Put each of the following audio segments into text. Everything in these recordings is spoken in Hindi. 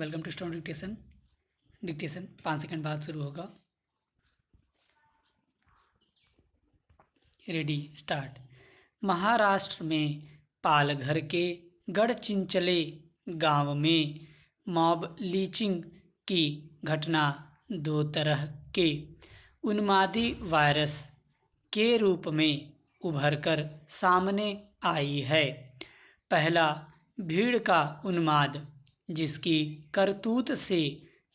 welcome to student dictation dictation पाँच सेकंड बाद शुरू होगा रेडी स्टार्ट महाराष्ट्र में पालघर के गढ़चिंचले गांव में मॉब लीचिंग की घटना दो तरह के उन्मादी वायरस के रूप में उभरकर सामने आई है पहला भीड़ का उन्माद जिसकी करतूत से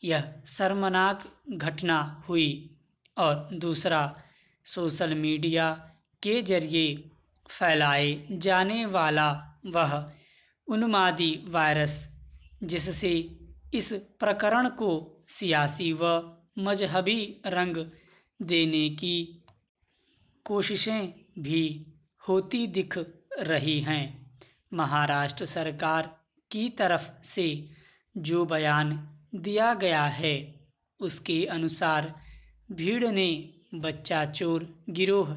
यह शर्मनाक घटना हुई और दूसरा सोशल मीडिया के जरिए फैलाए जाने वाला वह उन्मादी वायरस जिससे इस प्रकरण को सियासी व मजहबी रंग देने की कोशिशें भी होती दिख रही हैं महाराष्ट्र सरकार की तरफ से जो बयान दिया गया है उसके अनुसार भीड़ ने बच्चा चोर गिरोह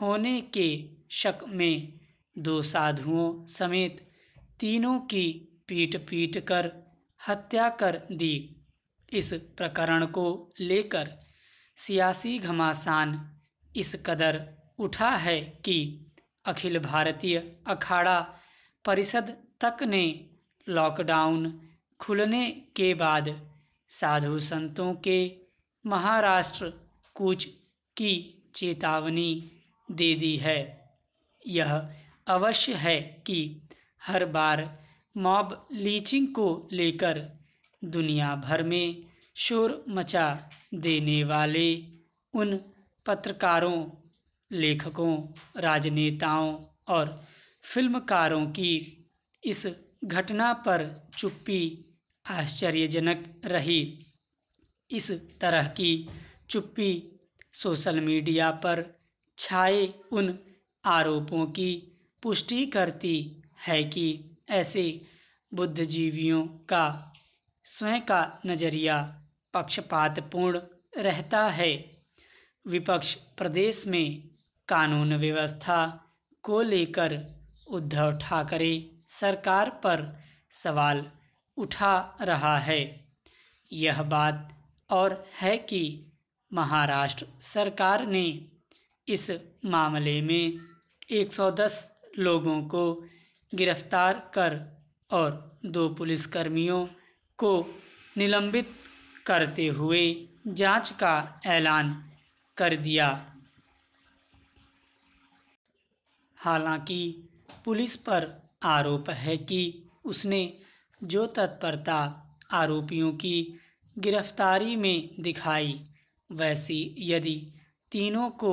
होने के शक में दो साधुओं समेत तीनों की पीट पीट कर हत्या कर दी इस प्रकरण को लेकर सियासी घमासान इस कदर उठा है कि अखिल भारतीय अखाड़ा परिषद तक ने लॉकडाउन खुलने के बाद साधु संतों के महाराष्ट्र कूच की चेतावनी दे दी है यह अवश्य है कि हर बार मॉब लीचिंग को लेकर दुनिया भर में शोर मचा देने वाले उन पत्रकारों लेखकों राजनेताओं और फिल्मकारों की इस घटना पर चुप्पी आश्चर्यजनक रही इस तरह की चुप्पी सोशल मीडिया पर छाए उन आरोपों की पुष्टि करती है कि ऐसे बुद्धिजीवियों का स्वयं का नज़रिया पक्षपातपूर्ण रहता है विपक्ष प्रदेश में कानून व्यवस्था को लेकर उद्धव ठाकरे सरकार पर सवाल उठा रहा है यह बात और है कि महाराष्ट्र सरकार ने इस मामले में 110 लोगों को गिरफ्तार कर और दो पुलिसकर्मियों को निलंबित करते हुए जांच का ऐलान कर दिया हालांकि पुलिस पर आरोप है कि उसने जो तत्परता आरोपियों की गिरफ्तारी में दिखाई वैसी यदि तीनों को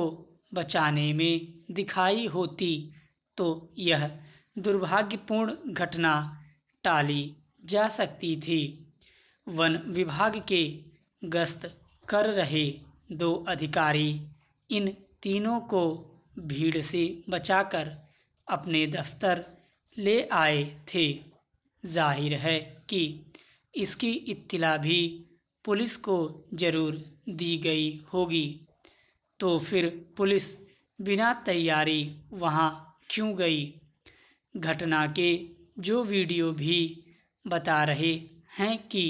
बचाने में दिखाई होती तो यह दुर्भाग्यपूर्ण घटना टाली जा सकती थी वन विभाग के गश्त कर रहे दो अधिकारी इन तीनों को भीड़ से बचाकर अपने दफ्तर ले आए थे जाहिर है कि इसकी इत्तला भी पुलिस को ज़रूर दी गई होगी तो फिर पुलिस बिना तैयारी वहाँ क्यों गई घटना के जो वीडियो भी बता रहे हैं कि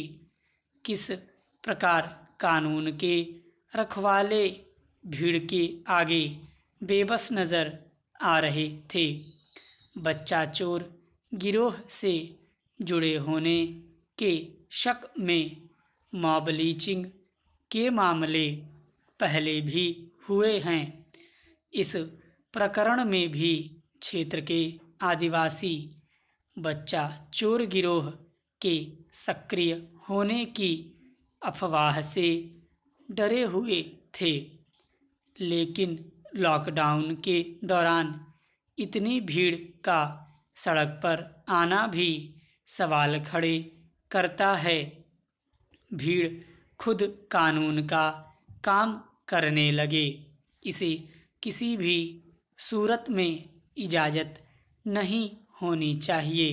किस प्रकार कानून के रखवाले भीड़ के आगे बेबस नज़र आ रहे थे बच्चा चोर गिरोह से जुड़े होने के शक में मॉब लीचिंग के मामले पहले भी हुए हैं इस प्रकरण में भी क्षेत्र के आदिवासी बच्चा चोर गिरोह के सक्रिय होने की अफवाह से डरे हुए थे लेकिन लॉकडाउन के दौरान इतनी भीड़ का सड़क पर आना भी सवाल खड़े करता है भीड़ खुद कानून का काम करने लगे इसे किसी भी सूरत में इजाज़त नहीं होनी चाहिए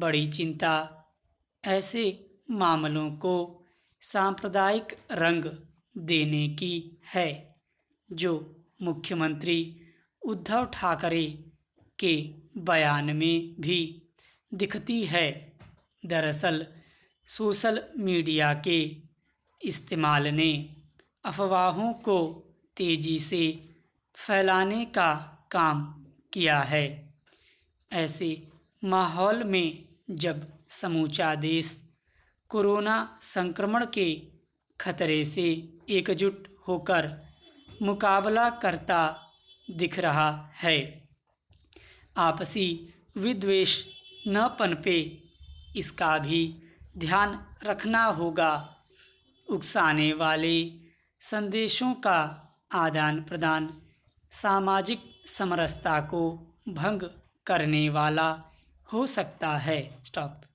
बड़ी चिंता ऐसे मामलों को सांप्रदायिक रंग देने की है जो मुख्यमंत्री उद्धव ठाकरे के बयान में भी दिखती है दरअसल सोशल मीडिया के इस्तेमाल ने अफवाहों को तेज़ी से फैलाने का काम किया है ऐसे माहौल में जब समूचा देश कोरोना संक्रमण के खतरे से एकजुट होकर मुकाबला करता दिख रहा है आपसी विद्वेष न पनपे इसका भी ध्यान रखना होगा उकसाने वाले संदेशों का आदान प्रदान सामाजिक समरसता को भंग करने वाला हो सकता है स्टॉप